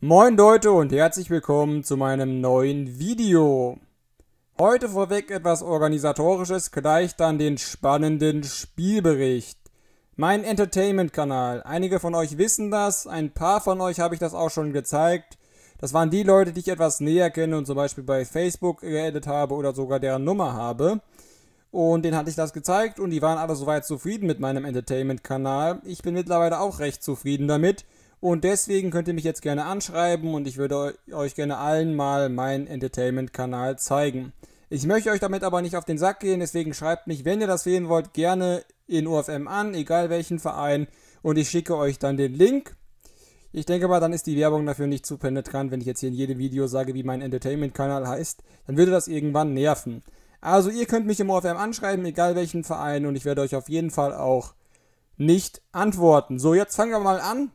Moin Leute und herzlich willkommen zu meinem neuen Video. Heute vorweg etwas organisatorisches, gleich dann den spannenden Spielbericht. Mein Entertainment-Kanal. Einige von euch wissen das, ein paar von euch habe ich das auch schon gezeigt. Das waren die Leute, die ich etwas näher kenne und zum Beispiel bei Facebook geedit habe oder sogar deren Nummer habe. Und denen hatte ich das gezeigt und die waren alle soweit zufrieden mit meinem Entertainment-Kanal. Ich bin mittlerweile auch recht zufrieden damit. Und deswegen könnt ihr mich jetzt gerne anschreiben und ich würde euch gerne allen mal meinen Entertainment-Kanal zeigen. Ich möchte euch damit aber nicht auf den Sack gehen, deswegen schreibt mich, wenn ihr das sehen wollt, gerne in UFM an, egal welchen Verein, und ich schicke euch dann den Link. Ich denke mal, dann ist die Werbung dafür nicht zu penetrant, wenn ich jetzt hier in jedem Video sage, wie mein Entertainment-Kanal heißt. Dann würde das irgendwann nerven. Also ihr könnt mich im UFM anschreiben, egal welchen Verein, und ich werde euch auf jeden Fall auch nicht antworten. So, jetzt fangen wir mal an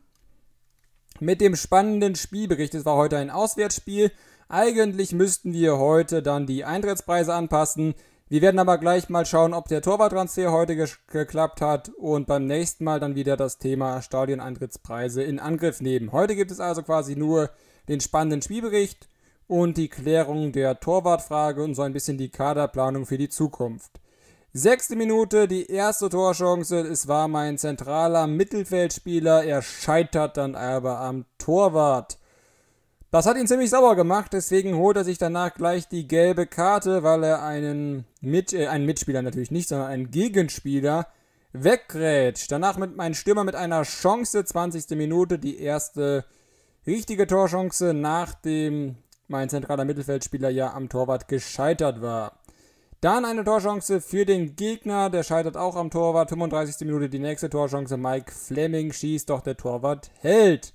mit dem spannenden Spielbericht. Es war heute ein Auswärtsspiel. Eigentlich müssten wir heute dann die Eintrittspreise anpassen. Wir werden aber gleich mal schauen, ob der Torwarttransfer heute geklappt hat und beim nächsten Mal dann wieder das Thema Stadioneintrittspreise in Angriff nehmen. Heute gibt es also quasi nur den spannenden Spielbericht und die Klärung der Torwartfrage und so ein bisschen die Kaderplanung für die Zukunft. Sechste Minute, die erste Torchance. Es war mein zentraler Mittelfeldspieler. Er scheitert dann aber am Torwart. Das hat ihn ziemlich sauer gemacht, deswegen holt er sich danach gleich die gelbe Karte, weil er einen, Mit äh, einen Mitspieler natürlich nicht, sondern einen Gegenspieler weggrätscht. Danach mit meinem Stürmer mit einer Chance, 20. Minute, die erste richtige Torchance, nachdem mein zentraler Mittelfeldspieler ja am Torwart gescheitert war. Dann eine Torchance für den Gegner, der scheitert auch am Torwart. 35. Minute die nächste Torchance. Mike Fleming schießt, doch der Torwart hält.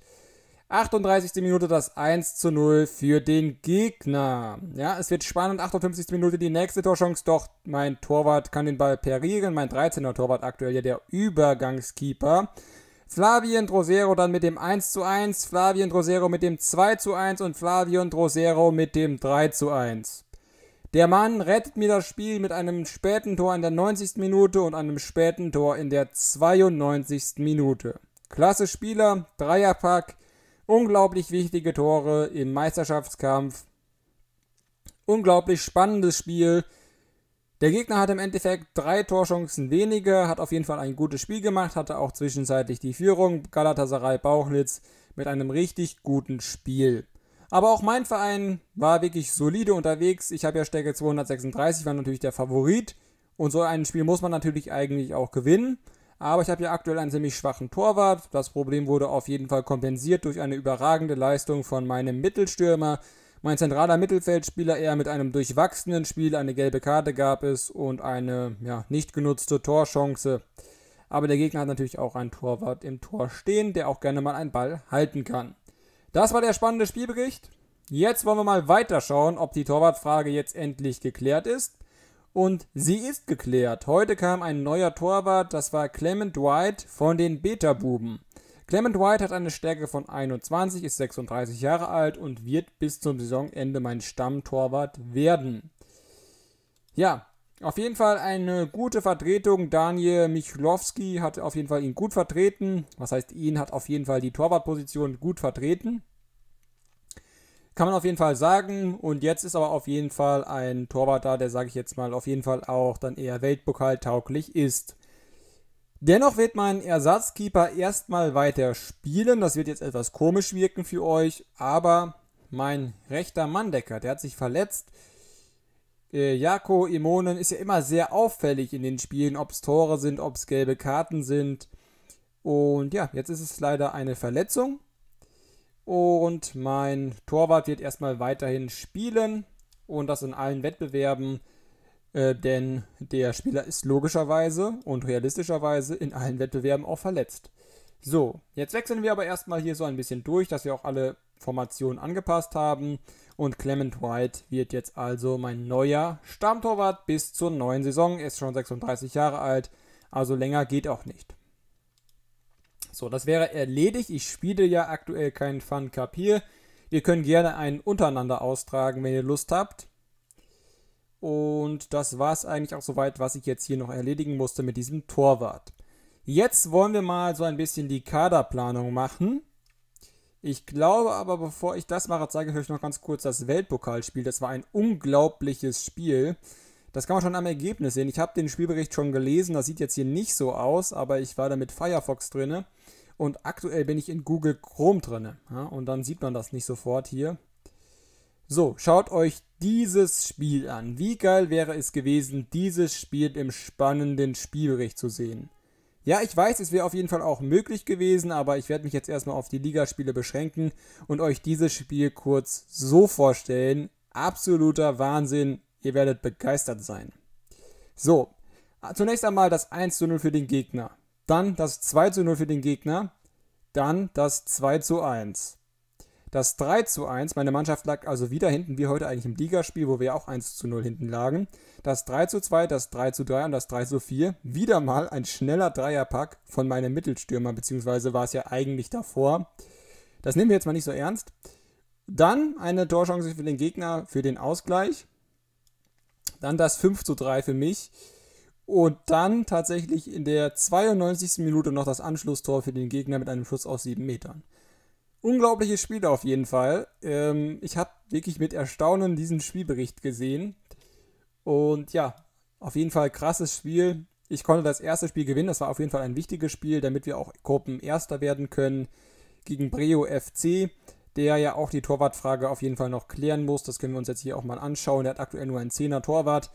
38. Minute das 1 zu 0 für den Gegner. Ja, es wird spannend. 58. Minute die nächste Torchance. Doch mein Torwart kann den Ball parieren. Mein 13er Torwart aktuell ja der Übergangskeeper. Flavien Drosero dann mit dem 1 zu 1. Flavien Drosero mit dem 2 zu 1. Und Flavien Drosero mit dem 3 zu 1. Der Mann rettet mir das Spiel mit einem späten Tor in der 90. Minute und einem späten Tor in der 92. Minute. Klasse Spieler, Dreierpack, unglaublich wichtige Tore im Meisterschaftskampf. Unglaublich spannendes Spiel. Der Gegner hat im Endeffekt drei Torchancen weniger, hat auf jeden Fall ein gutes Spiel gemacht, hatte auch zwischenzeitlich die Führung. Galatasaray Bauchnitz mit einem richtig guten Spiel. Aber auch mein Verein war wirklich solide unterwegs. Ich habe ja Stärke 236, war natürlich der Favorit. Und so ein Spiel muss man natürlich eigentlich auch gewinnen. Aber ich habe ja aktuell einen ziemlich schwachen Torwart. Das Problem wurde auf jeden Fall kompensiert durch eine überragende Leistung von meinem Mittelstürmer. Mein zentraler Mittelfeldspieler eher mit einem durchwachsenen Spiel, eine gelbe Karte gab es und eine ja, nicht genutzte Torchance. Aber der Gegner hat natürlich auch einen Torwart im Tor stehen, der auch gerne mal einen Ball halten kann. Das war der spannende Spielbericht. Jetzt wollen wir mal weiterschauen, ob die Torwartfrage jetzt endlich geklärt ist. Und sie ist geklärt. Heute kam ein neuer Torwart, das war Clement White von den Beta-Buben. Clement White hat eine Stärke von 21, ist 36 Jahre alt und wird bis zum Saisonende mein Stammtorwart werden. Ja, auf jeden Fall eine gute Vertretung. Daniel Michlowski hat auf jeden Fall ihn gut vertreten. Was heißt ihn? Hat auf jeden Fall die Torwartposition gut vertreten. Kann man auf jeden Fall sagen. Und jetzt ist aber auf jeden Fall ein Torwart da, der, sage ich jetzt mal, auf jeden Fall auch dann eher Weltpokal tauglich ist. Dennoch wird mein Ersatzkeeper erstmal weiter spielen. Das wird jetzt etwas komisch wirken für euch. Aber mein rechter Manndecker, der hat sich verletzt äh, Jako Imonen ist ja immer sehr auffällig in den Spielen, ob es Tore sind, ob es gelbe Karten sind. Und ja, jetzt ist es leider eine Verletzung. Und mein Torwart wird erstmal weiterhin spielen und das in allen Wettbewerben, äh, denn der Spieler ist logischerweise und realistischerweise in allen Wettbewerben auch verletzt. So, jetzt wechseln wir aber erstmal hier so ein bisschen durch, dass wir auch alle Formation angepasst haben. Und Clement White wird jetzt also mein neuer Stammtorwart bis zur neuen Saison. Er Ist schon 36 Jahre alt, also länger geht auch nicht. So, das wäre erledigt. Ich spiele ja aktuell keinen Fun Cup hier. Ihr könnt gerne einen untereinander austragen, wenn ihr Lust habt. Und das war es eigentlich auch soweit, was ich jetzt hier noch erledigen musste mit diesem Torwart. Jetzt wollen wir mal so ein bisschen die Kaderplanung machen. Ich glaube aber, bevor ich das mache, zeige ich euch noch ganz kurz das Weltpokalspiel. Das war ein unglaubliches Spiel. Das kann man schon am Ergebnis sehen. Ich habe den Spielbericht schon gelesen, das sieht jetzt hier nicht so aus, aber ich war da mit Firefox drinne und aktuell bin ich in Google Chrome drinne. Ja, und dann sieht man das nicht sofort hier. So, schaut euch dieses Spiel an. Wie geil wäre es gewesen, dieses Spiel im spannenden Spielbericht zu sehen. Ja, ich weiß, es wäre auf jeden Fall auch möglich gewesen, aber ich werde mich jetzt erstmal auf die Ligaspiele beschränken und euch dieses Spiel kurz so vorstellen. Absoluter Wahnsinn, ihr werdet begeistert sein. So, zunächst einmal das 1 zu 0 für den Gegner, dann das 2 zu 0 für den Gegner, dann das 2 zu 1 das 3 zu 1. Meine Mannschaft lag also wieder hinten, wie heute eigentlich im Ligaspiel, wo wir auch 1 zu 0 hinten lagen. Das 3 zu 2, das 3 zu 3 und das 3 zu 4. Wieder mal ein schneller Dreierpack von meinem Mittelstürmer, beziehungsweise war es ja eigentlich davor. Das nehmen wir jetzt mal nicht so ernst. Dann eine Torchance für den Gegner für den Ausgleich. Dann das 5 zu 3 für mich. Und dann tatsächlich in der 92. Minute noch das Anschlusstor für den Gegner mit einem Schuss aus 7 Metern. Unglaubliches Spiel auf jeden Fall. Ähm, ich habe wirklich mit Erstaunen diesen Spielbericht gesehen. Und ja, auf jeden Fall krasses Spiel. Ich konnte das erste Spiel gewinnen. Das war auf jeden Fall ein wichtiges Spiel, damit wir auch Gruppenerster werden können gegen Breo FC, der ja auch die Torwartfrage auf jeden Fall noch klären muss. Das können wir uns jetzt hier auch mal anschauen. Der hat aktuell nur einen 10er Torwart.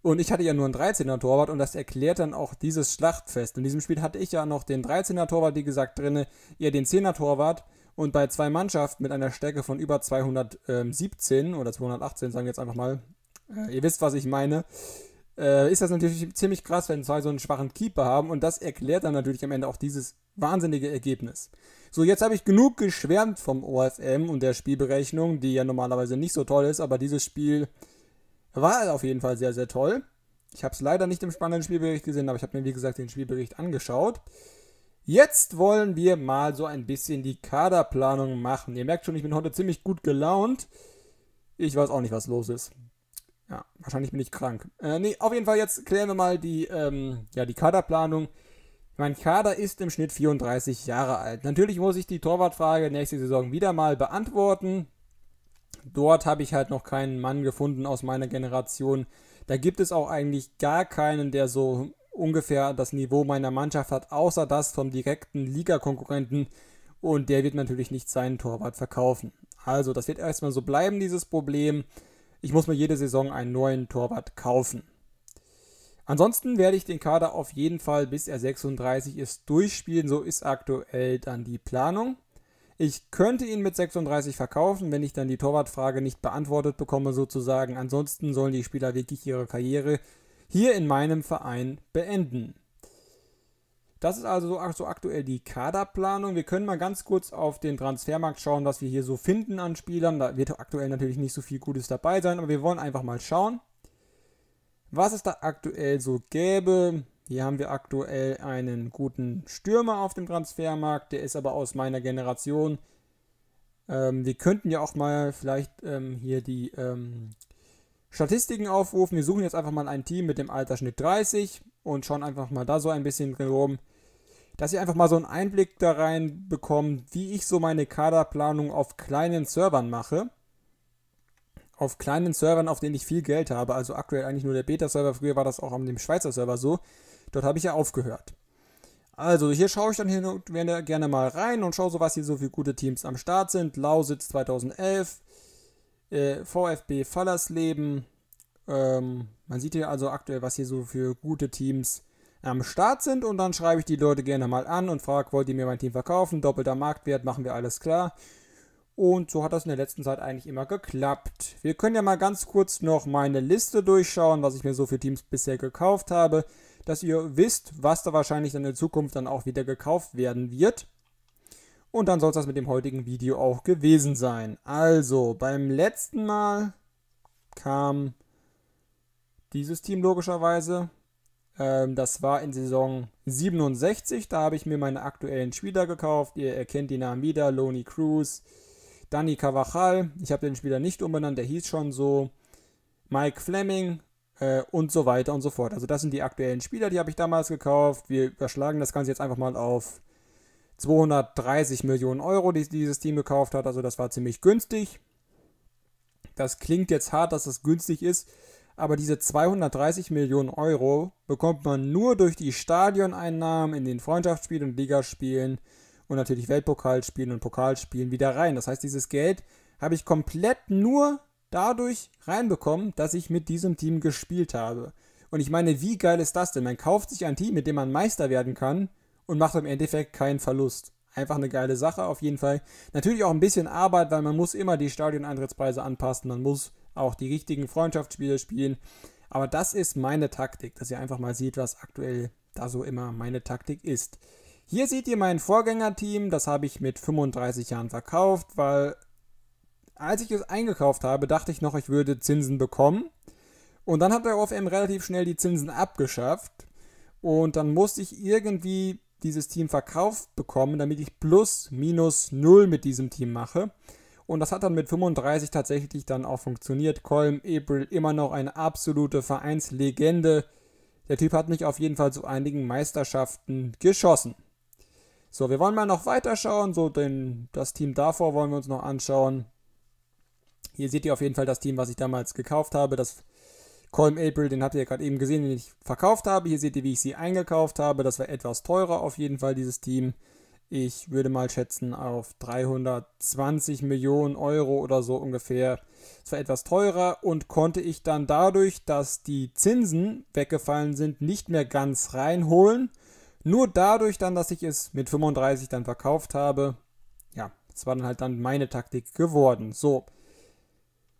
Und ich hatte ja nur einen 13er Torwart und das erklärt dann auch dieses Schlachtfest. In diesem Spiel hatte ich ja noch den 13er Torwart, wie gesagt, drinne, eher den 10er Torwart. Und bei zwei Mannschaften mit einer Stärke von über 217 oder 218, sagen wir jetzt einfach mal, äh, ihr wisst, was ich meine, äh, ist das natürlich ziemlich krass, wenn zwei so einen schwachen Keeper haben. Und das erklärt dann natürlich am Ende auch dieses wahnsinnige Ergebnis. So, jetzt habe ich genug geschwärmt vom OFM und der Spielberechnung, die ja normalerweise nicht so toll ist, aber dieses Spiel war auf jeden Fall sehr, sehr toll. Ich habe es leider nicht im spannenden Spielbericht gesehen, aber ich habe mir, wie gesagt, den Spielbericht angeschaut. Jetzt wollen wir mal so ein bisschen die Kaderplanung machen. Ihr merkt schon, ich bin heute ziemlich gut gelaunt. Ich weiß auch nicht, was los ist. Ja, wahrscheinlich bin ich krank. Äh, nee, auf jeden Fall, jetzt klären wir mal die, ähm, ja, die Kaderplanung. Mein Kader ist im Schnitt 34 Jahre alt. Natürlich muss ich die Torwartfrage nächste Saison wieder mal beantworten. Dort habe ich halt noch keinen Mann gefunden aus meiner Generation. Da gibt es auch eigentlich gar keinen, der so ungefähr das Niveau meiner Mannschaft hat, außer das vom direkten Ligakonkurrenten. Und der wird natürlich nicht seinen Torwart verkaufen. Also, das wird erstmal so bleiben, dieses Problem. Ich muss mir jede Saison einen neuen Torwart kaufen. Ansonsten werde ich den Kader auf jeden Fall, bis er 36 ist, durchspielen. So ist aktuell dann die Planung. Ich könnte ihn mit 36 verkaufen, wenn ich dann die Torwartfrage nicht beantwortet bekomme, sozusagen. Ansonsten sollen die Spieler wirklich ihre Karriere hier in meinem Verein beenden. Das ist also so aktuell die Kaderplanung. Wir können mal ganz kurz auf den Transfermarkt schauen, was wir hier so finden an Spielern. Da wird aktuell natürlich nicht so viel Gutes dabei sein, aber wir wollen einfach mal schauen, was es da aktuell so gäbe. Hier haben wir aktuell einen guten Stürmer auf dem Transfermarkt, der ist aber aus meiner Generation. Ähm, wir könnten ja auch mal vielleicht ähm, hier die ähm, Statistiken aufrufen. Wir suchen jetzt einfach mal ein Team mit dem Altersschnitt 30 und schauen einfach mal da so ein bisschen drin rum, dass ihr einfach mal so einen Einblick da rein bekommt, wie ich so meine Kaderplanung auf kleinen Servern mache. Auf kleinen Servern, auf denen ich viel Geld habe, also aktuell eigentlich nur der Beta-Server, früher war das auch an dem Schweizer Server so, dort habe ich ja aufgehört. Also hier schaue ich dann hier gerne mal rein und schaue so, was hier so für gute Teams am Start sind. Lausitz 2011, äh, VfB Fallersleben. Ähm, man sieht hier also aktuell, was hier so für gute Teams am Start sind und dann schreibe ich die Leute gerne mal an und frage, wollt ihr mir mein Team verkaufen? Doppelter Marktwert, machen wir alles klar. Und so hat das in der letzten Zeit eigentlich immer geklappt. Wir können ja mal ganz kurz noch meine Liste durchschauen, was ich mir so für Teams bisher gekauft habe, dass ihr wisst, was da wahrscheinlich dann in Zukunft dann auch wieder gekauft werden wird. Und dann soll es das mit dem heutigen Video auch gewesen sein. Also, beim letzten Mal kam dieses Team logischerweise. Ähm, das war in Saison 67. Da habe ich mir meine aktuellen Spieler gekauft. Ihr erkennt die Namen wieder. Loni Cruz, Danny Cavachal. Ich habe den Spieler nicht umbenannt, der hieß schon so. Mike Fleming, äh, und so weiter und so fort. Also das sind die aktuellen Spieler, die habe ich damals gekauft. Wir überschlagen das Ganze jetzt einfach mal auf 230 Millionen Euro, die dieses Team gekauft hat. Also das war ziemlich günstig. Das klingt jetzt hart, dass das günstig ist, aber diese 230 Millionen Euro bekommt man nur durch die Stadioneinnahmen in den Freundschaftsspielen und Ligaspielen und natürlich Weltpokalspielen und Pokalspielen wieder rein. Das heißt, dieses Geld habe ich komplett nur dadurch reinbekommen, dass ich mit diesem Team gespielt habe. Und ich meine, wie geil ist das denn? Man kauft sich ein Team, mit dem man Meister werden kann und macht im Endeffekt keinen Verlust. Einfach eine geile Sache auf jeden Fall. Natürlich auch ein bisschen Arbeit, weil man muss immer die Stadion-Eintrittspreise anpassen. Man muss auch die richtigen Freundschaftsspiele spielen. Aber das ist meine Taktik, dass ihr einfach mal seht, was aktuell da so immer meine Taktik ist. Hier seht ihr mein Vorgängerteam. Das habe ich mit 35 Jahren verkauft, weil als ich es eingekauft habe, dachte ich noch, ich würde Zinsen bekommen. Und dann hat der OFM relativ schnell die Zinsen abgeschafft. Und dann musste ich irgendwie dieses Team verkauft bekommen, damit ich plus minus null mit diesem Team mache. Und das hat dann mit 35 tatsächlich dann auch funktioniert. Colm April immer noch eine absolute Vereinslegende. Der Typ hat mich auf jeden Fall zu einigen Meisterschaften geschossen. So, wir wollen mal noch weiterschauen. So, denn das Team davor wollen wir uns noch anschauen. Hier seht ihr auf jeden Fall das Team, was ich damals gekauft habe. Das Colm April, den habt ihr ja gerade eben gesehen, den ich verkauft habe. Hier seht ihr, wie ich sie eingekauft habe. Das war etwas teurer auf jeden Fall, dieses Team. Ich würde mal schätzen auf 320 Millionen Euro oder so ungefähr. Es war etwas teurer und konnte ich dann dadurch, dass die Zinsen weggefallen sind, nicht mehr ganz reinholen. Nur dadurch dann, dass ich es mit 35 dann verkauft habe. Ja, das war dann halt dann meine Taktik geworden. So.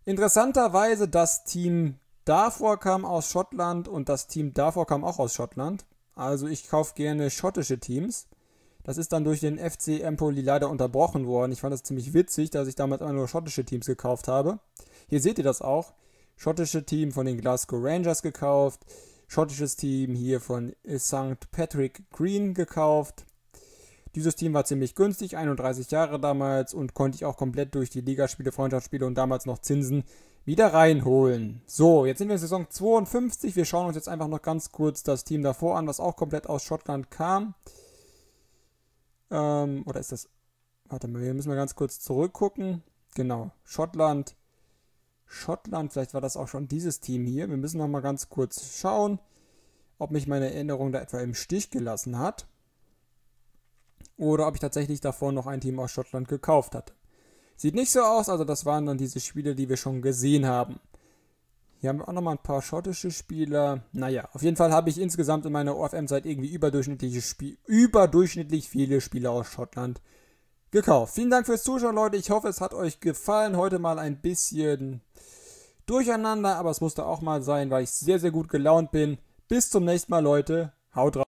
Interessanterweise das Team davor kam aus Schottland und das Team davor kam auch aus Schottland. Also ich kaufe gerne schottische Teams. Das ist dann durch den FC Empoli leider unterbrochen worden. Ich fand das ziemlich witzig, dass ich damals immer nur schottische Teams gekauft habe. Hier seht ihr das auch. Schottische Team von den Glasgow Rangers gekauft. Schottisches Team hier von St. Patrick Green gekauft. Dieses Team war ziemlich günstig, 31 Jahre damals und konnte ich auch komplett durch die Ligaspiele, Freundschaftsspiele und damals noch Zinsen wieder reinholen. So, jetzt sind wir in Saison 52. Wir schauen uns jetzt einfach noch ganz kurz das Team davor an, was auch komplett aus Schottland kam. Ähm, oder ist das... Warte mal, hier müssen wir ganz kurz zurückgucken. Genau, Schottland. Schottland, vielleicht war das auch schon dieses Team hier. Wir müssen noch mal ganz kurz schauen, ob mich meine Erinnerung da etwa im Stich gelassen hat. Oder ob ich tatsächlich davor noch ein Team aus Schottland gekauft hatte. Sieht nicht so aus, also das waren dann diese Spiele, die wir schon gesehen haben. Hier haben wir auch nochmal ein paar schottische Spieler. Naja, auf jeden Fall habe ich insgesamt in meiner OFM-Zeit irgendwie überdurchschnittliche Spie überdurchschnittlich viele Spieler aus Schottland gekauft. Vielen Dank fürs Zuschauen, Leute. Ich hoffe, es hat euch gefallen. Heute mal ein bisschen durcheinander, aber es musste auch mal sein, weil ich sehr, sehr gut gelaunt bin. Bis zum nächsten Mal, Leute. Haut rein.